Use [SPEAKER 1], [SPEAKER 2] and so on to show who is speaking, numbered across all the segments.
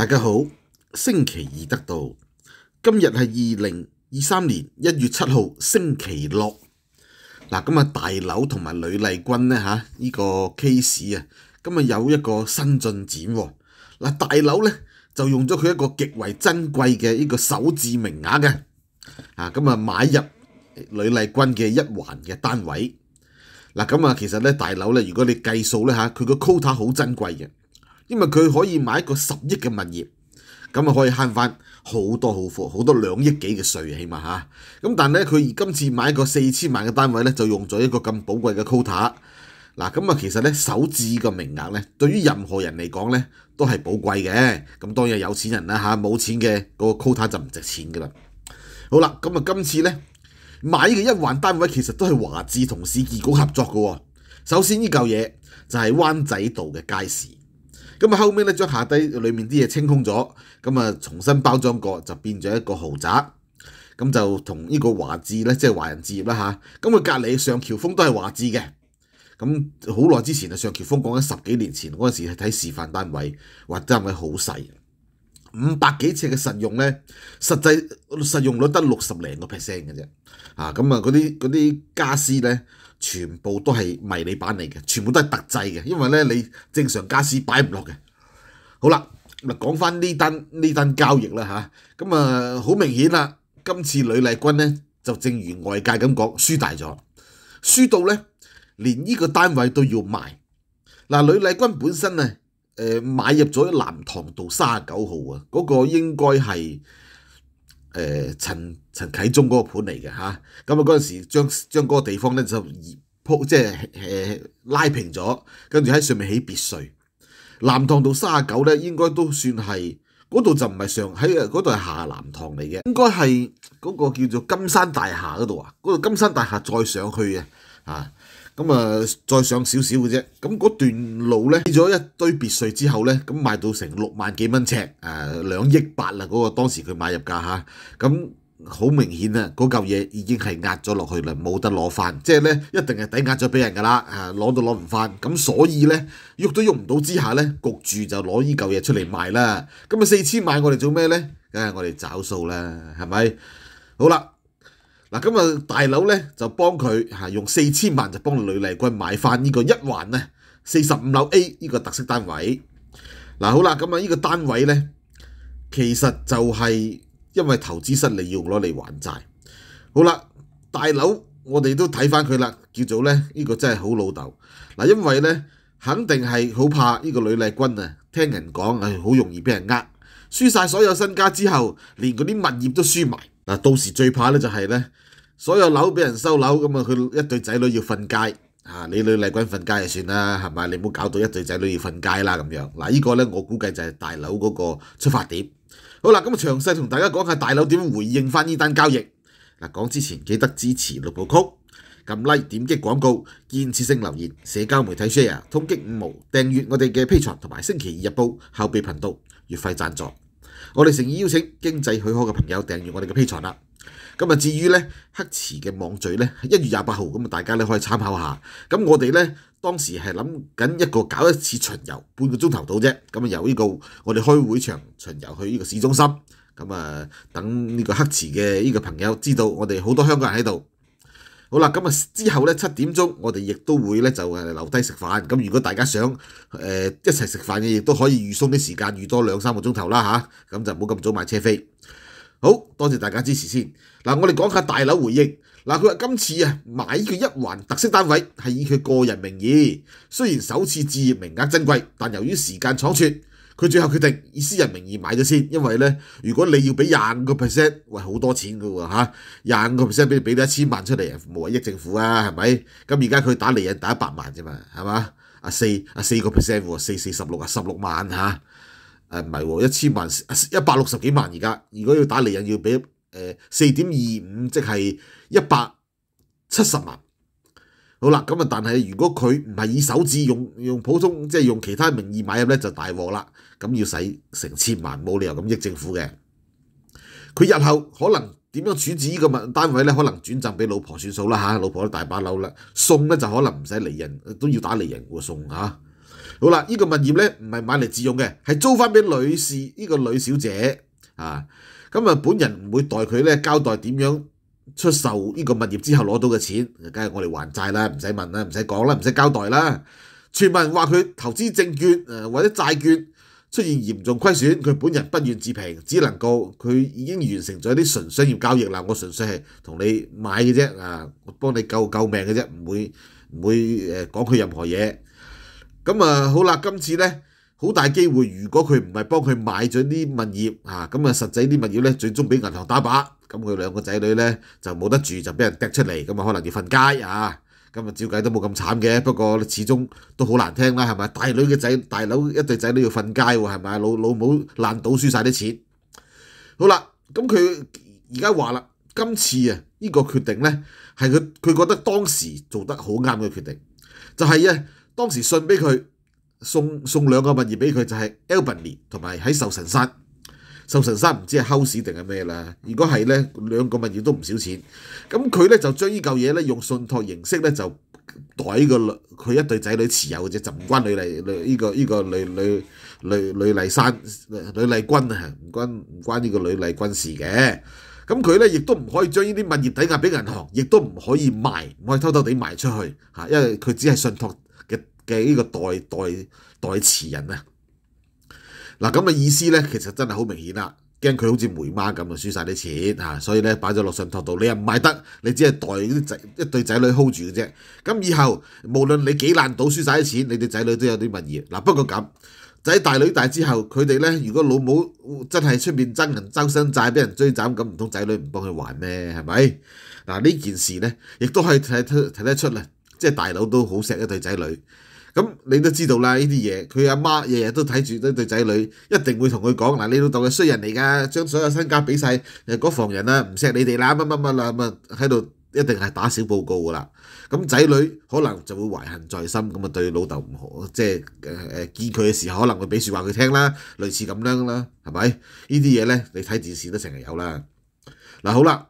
[SPEAKER 1] 大家好，星期二得到，今日系二零二三年一月七号星期六。嗱，今日大楼同埋吕丽君咧，吓呢个 case 啊，咁啊有一个新进展。嗱，大楼咧就用咗佢一个极为珍贵嘅呢个首置名额嘅，啊咁啊买入吕丽君嘅一环嘅单位。嗱，咁啊其实咧，大楼咧如果你计数咧吓，佢个 quota 好珍贵嘅。因為佢可以買一個十億嘅物業，咁啊可以慳翻好多好多好多兩億幾嘅税起碼嚇。咁但咧，佢今次買個四千萬嘅單位咧，就用咗一個咁寶貴嘅 quota。嗱，咁啊，其實咧首置嘅名額咧，對於任何人嚟講咧都係寶貴嘅。咁當然有錢人啦嚇，冇錢嘅嗰個 quota 就唔值錢噶啦。好啦，咁啊，今次咧買嘅一環單位其實都係華智同市建局合作嘅。首先呢嚿嘢就係灣仔道嘅街市。咁啊，後屘咧將下低裏面啲嘢清空咗，咁啊重新包裝過就變咗一個豪宅，咁就同呢個華智咧，即係華人置業啦嚇，咁佢隔離上橋峰都係華智嘅，咁好耐之前啊，上橋峰講緊十幾年前嗰陣時係睇示範單位，話單位好細，五百幾尺嘅實用咧，實際實用率得六十零個 percent 嘅啫，啊咁啊嗰啲嗰啲家私咧。全部都係迷你版嚟嘅，全部都係特製嘅，因為咧你正常家私擺唔落嘅。好啦，嗱講翻呢單呢單交易啦嚇，咁啊好明顯啦，今次呂麗君咧就正如外界咁講，輸大咗，輸到咧連呢個單位都要賣。嗱，呂麗君本身咧，誒買入咗南塘道三十九號啊，嗰個應該係。誒陳陳啟宗嗰個盤嚟嘅嚇，咁啊嗰陣時將將嗰個地方咧就鋪，即係誒拉平咗，跟住喺上面起別墅。南塘道三廿九咧，應該都算係嗰度就唔係上喺嗰度係下南塘嚟嘅，應該係嗰個叫做金山大廈嗰度啊，嗰度金山大廈再上去啊。咁啊，再上少少嘅啫。咁嗰段路咧，起咗一堆別墅之後咧，咁賣到成六萬幾蚊尺，誒兩億八啦嗰個當時佢買入價嚇。咁好明顯啊，嗰嚿嘢已經係壓咗落去啦，冇得攞翻。即系咧，一定係抵押咗俾人噶啦，啊攞都攞唔翻。咁所以咧，喐都喐唔到之下咧，焗住就攞依嚿嘢出嚟賣啦。咁啊四千萬，我哋做咩咧？梗係我哋找數啦，係咪？好啦。嗱，咁啊，大佬咧就幫佢嚇用四千萬就幫李麗君買翻呢個一環咧四十五樓 A 呢個特色單位。嗱，好啦，咁啊，呢個單位咧，其實就係因為投資失利要攞嚟還債。好啦，大佬，我哋都睇翻佢啦，叫做咧，呢個真係好老豆。嗱，因為咧，肯定係好怕呢個李麗君啊，聽人講係好容易俾人呃，輸曬所有身家之後，連嗰啲物業都輸埋。到時最怕咧就係咧，所有樓俾人收樓，咁啊佢一對仔女要瞓街，啊，你女麗君瞓街就算啦，係咪？你唔好搞到一對仔女要瞓街啦咁樣。嗱，依個咧我估計就係大佬嗰個出發點。好啦，咁啊詳細同大家講下大佬點回應翻呢單交易。嗱，講之前記得支持六部曲，撳 Like、點擊廣告、建設性留言、社交媒體 share、通擊五毛、訂閱我哋嘅 P 查同埋星期二日報後備頻道月費贊助。我哋誠意邀請經濟許可嘅朋友訂阅我哋嘅 P 牀啦。咁啊，至於咧黑池嘅網聚咧，一月廿八號，咁啊大家咧可以參考下。咁我哋咧當時係諗緊一個搞一次巡遊，半個鐘頭到啫。咁啊由呢個我哋開會場巡遊去呢個市中心。咁啊等呢個黑池嘅呢個朋友知道我哋好多香港人喺度。好啦，咁啊之後咧七點鐘，我哋亦都會咧就誒留低食飯。咁如果大家想誒一齊食飯嘅，亦都可以預鬆啲時間，預多兩三個鐘頭啦嚇。咁就唔好咁早買車飛。好多謝大家支持先。嗱，我哋講下大樓回應。嗱，佢話今次啊買佢一環特色單位係以佢個人名義。雖然首次置業名額珍貴，但由於時間倉促。佢最後決定以私人名義買咗先，因為咧，如果你要俾廿五個 percent，喂好多錢噶喎嚇，廿五個 percent 俾俾到一千萬出嚟，冇話益政府啊，係咪？咁而家佢打利潤打一百萬啫嘛，係嘛？啊四啊四個 percent 喎，四四十六啊十六萬嚇，誒唔係一千萬一百六十幾萬而家，如果要打利潤要俾誒四點二五，即係一百七十萬。好啦，咁啊，但係如果佢唔係以手指用用普通即係用其他名義買入咧，就大鑊啦。咁要使成千萬，冇理由咁益政府嘅。佢日後可能點樣處置呢個物單位咧？可能轉贈俾老婆算數啦嚇，老婆都大把樓啦。送咧就可能唔使離人，都要打離人嘅送嚇。好啦，呢個物業咧唔係買嚟自用嘅，係租翻俾女士呢個女小姐啊。咁啊，本人唔會代佢咧交代點樣。出售呢個物業之後攞到嘅錢，梗係我哋還債啦，唔使問啦，唔使講啦，唔使交代啦。傳聞話佢投資證券或者債券出現嚴重虧損，佢本人不願自評，只能夠佢已經完成咗啲純商業交易啦。我純粹係同你買嘅啫，啊，我幫你救救命嘅啫，唔會唔會誒講佢任何嘢。咁啊好啦，今次呢。好大機會，如果佢唔係幫佢買咗啲物業，啊，咁啊，實際啲物業咧最終俾銀行打靶，咁佢兩個仔女咧就冇得住，就俾人掟出嚟，咁啊可能要瞓街啊，咁啊照計都冇咁慘嘅，不過始終都好難聽啦，係咪？大女嘅仔大佬一對仔都要瞓街喎，係咪？老老母爛賭輸曬啲錢。好啦，咁佢而家話啦，今次啊呢個決定咧係佢佢覺得當時做得好啱嘅決定，就係啊當時信俾佢。送送兩個物業俾佢就係 a l b a n y 同埋喺壽神山，壽神山唔知係 house 定係咩啦？如果係咧，兩個物業都唔少錢。咁佢咧就將依嚿嘢咧用信託形式咧就袋呢個佢一對仔女持有嘅啫，就唔關女麗女依個依個女女女女麗山女麗君啊，唔關唔關呢個女麗君事嘅。咁佢咧亦都唔可以將呢啲物業抵押俾銀行，亦都唔可以賣，唔可以偷偷地賣出去嚇，因為佢只係信託。嘅呢個代代代詞人啊，嗱咁嘅意思咧，其實真係好明顯啦，驚佢好似梅媽咁啊，輸曬啲錢嚇，所以咧擺咗落信托度，你又唔係得，你只係代啲仔一對仔女 hold 住嘅啫。咁以後無論你幾難賭，輸曬啲錢，你對仔女都有啲物業。嗱不過咁，仔大女大之後，佢哋咧如果老母真係出面爭人周身債，俾人追斬，咁唔通仔女唔幫佢還咩？係咪？嗱呢件事咧，亦都可以睇睇得出啦，即係大佬都好錫一對仔女。咁你都知道啦，呢啲嘢佢阿媽日日都睇住呢對仔女，一定會同佢講嗱，你老豆嘅衰人嚟噶，將所有身家俾曬誒嗰房人啦，唔錫你哋啦，乜乜乜啦咁啊，喺度一定係打小報告噶啦。咁仔女可能就會懷恨在心，咁啊對老豆唔好，即係誒誒見佢嘅時候可能會俾説話佢聽啦，類似咁樣啦，係咪？呢啲嘢咧，你睇電視都成日有啦。嗱，好啦。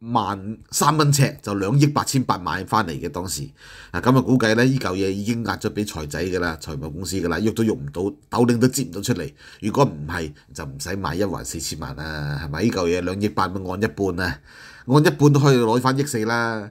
[SPEAKER 1] 萬三蚊尺就兩億八千八買翻嚟嘅當時，啊咁啊估計咧依嚿嘢已經壓咗俾財仔嘅啦，財務公司嘅啦，喐都喐唔到，豆丁都接唔到出嚟。如果唔係就唔使買一萬四千萬啦，係咪？依嚿嘢兩億八咪按一半啊，按一半都可以攞翻億四啦。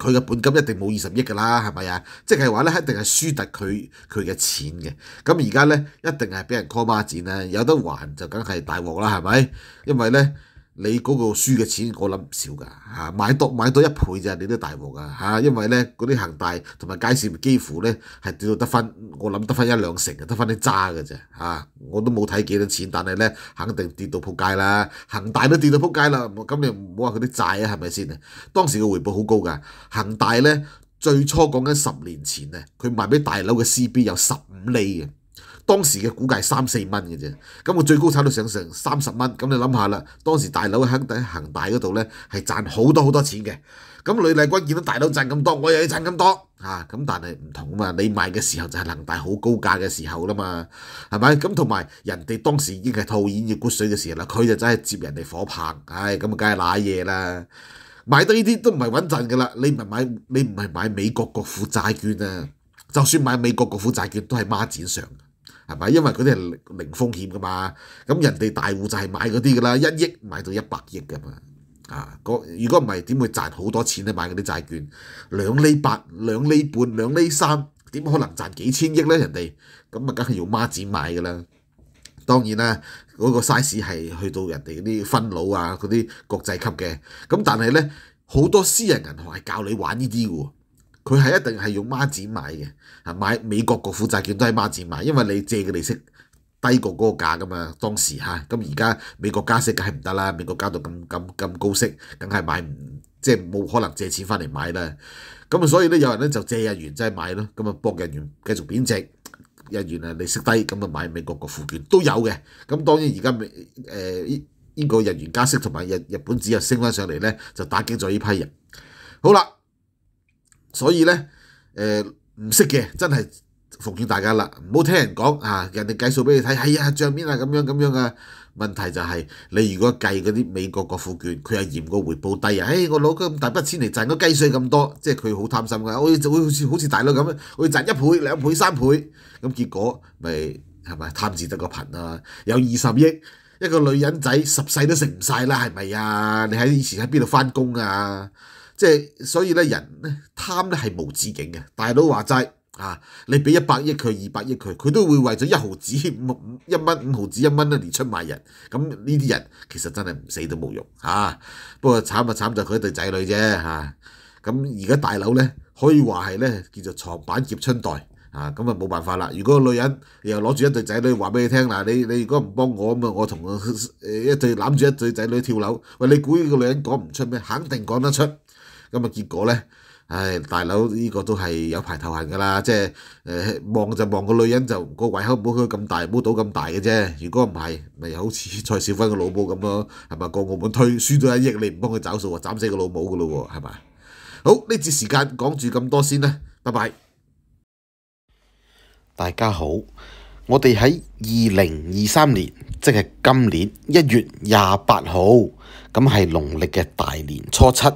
[SPEAKER 1] 佢嘅本金一定冇二十億㗎啦，係咪啊？即係話咧，一定係輸突佢佢嘅錢嘅。咁而家咧，一定係俾人 call 孖展啦，有得還就梗係大鑊啦，係咪？因為咧。你嗰個輸嘅錢，我諗唔少㗎嚇，買多買多一倍咋，你都大鑊㗎嚇，因為咧嗰啲恒大同埋街市幾乎咧係跌到得翻，我諗得翻一兩成嘅，得翻啲渣㗎啫嚇，我都冇睇幾多錢，但係咧肯定跌到撲街啦，恒大都跌到撲街啦，咁你唔好話佢啲債啊，係咪先啊？當時嘅回報好高㗎，恒大咧最初講緊十年前啊，佢賣俾大樓嘅 CB 有十五厘嘅。當時嘅估計三四蚊嘅啫，咁我最高炒到上成三十蚊。咁你諗下啦，當時大佬喺喺恒大嗰度咧係賺好多好多錢嘅。咁李麗君見到大佬賺咁多，我又要賺咁多啊，咁但係唔同啊嘛，你賣嘅時候就係恒大好高價嘅時候啦嘛，係咪？咁同埋人哋當時已經係套演要骨水嘅時候啦，佢就真係接人哋火棒，唉，咁啊梗係攋嘢啦。買得呢啲都唔係穩陣㗎啦，你唔買你唔係買美國國庫債券啊，就算買美國國庫債券都係孖展上。係咪？因為嗰啲係零風險噶嘛，咁人哋大户就係買嗰啲噶啦，一億買到一百億噶嘛，啊，如果唔係點會賺好多錢咧？買嗰啲債券兩厘八、兩厘半、兩厘三，點可能賺幾千億咧？人哋咁啊，梗係用孖展買噶啦。當然啦，嗰個 size 係去到人哋嗰啲分佬啊，嗰啲國際級嘅。咁但係咧，好多私人銀行係教你玩呢啲喎。佢係一定係用孖展買嘅，啊買美國國庫債券都係孖展買，因為你借嘅利息低過嗰個價噶嘛，當時嚇。咁而家美國加息梗係唔得啦，美國加到咁咁咁高息，梗係買唔即係冇可能借錢翻嚟買啦。咁啊，所以咧有人咧就借日元真係買咯，咁啊幫日元繼續貶值，日元啊利息低，咁啊買美國個附券都有嘅。咁當然而家美誒呢個日元加息同埋日日本紙又升翻上嚟咧，就打擊咗呢批人。好啦。所以咧，誒唔識嘅真係奉勸大家啦，唔好聽人講啊，人哋計數俾你睇，係啊，帳面啊咁樣咁樣啊。問題就係你如果計嗰啲美國國庫券，佢又嫌個回報低啊。誒，我攞咁大筆錢嚟賺，個雞碎咁多，即係佢好貪心㗎。我就會好似好似大佬咁，我要賺一倍、兩倍、三倍，咁結果咪係咪貪字得個貧啊？有二十億，一個女人仔十世都食唔晒啦，係咪啊？你喺以前喺邊度翻工啊？即係所以咧，人咧貪咧係無止境嘅。大佬話齋啊，你俾一百億佢，二百億佢，佢都會為咗一毫子五一蚊五毫子一蚊咧而出賣人。咁呢啲人其實真係唔死都冇用嚇。不過慘就慘就佢一對仔女啫嚇。咁而家大佬咧可以話係咧叫做床板劫春袋。啊，咁啊冇辦法啦。如果個女人又攞住一對仔女話俾你聽嗱，你你如果唔幫我咁啊，我同誒一對攬住一對仔女跳樓。喂，你估呢個女人講唔出咩？肯定講得出。咁啊！結果呢，唉，大佬呢個都係有排頭痕㗎啦。即係望就望個女人就個胃口唔好佢咁大，唔好到咁大嘅啫。如果唔係，咪好似蔡少芬個老母咁咯，係咪過澳門推輸咗一億，你唔幫佢找數啊，斬死個老母㗎咯喎，係咪？好呢節時間講住咁多先啦，拜拜。大家好，我哋喺二零二三年，即係今年一月廿八號，咁係農历嘅大年初七。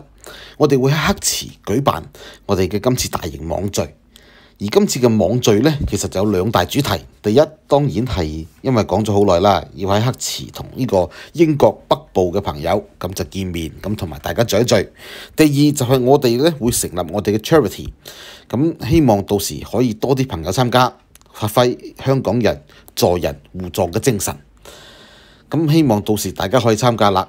[SPEAKER 1] 我哋会喺黑池举办我哋嘅今次大型网聚，而今次嘅网聚咧，其实就有两大主题。第一，当然系因为讲咗好耐啦，要喺黑池同呢个英国北部嘅朋友咁就见面，咁同埋大家聚一聚。第二就系我哋咧会成立我哋嘅 charity，咁希望到时可以多啲朋友参加，发挥香港人助人互助嘅精神。咁希望到时大家可以参加啦。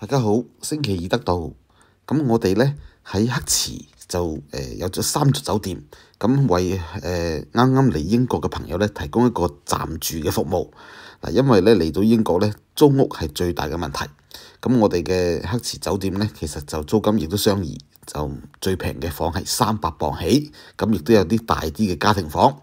[SPEAKER 1] 大家好，星期二得到咁我哋咧喺黑池就诶有咗三座酒店，咁为诶啱啱嚟英国嘅朋友咧提供一个暂住嘅服务嗱，因为咧嚟到英国咧租屋系最大嘅问题，咁我哋嘅黑池酒店咧其实就租金亦都相宜，就最平嘅房系三百磅起，咁亦都有啲大啲嘅家庭房。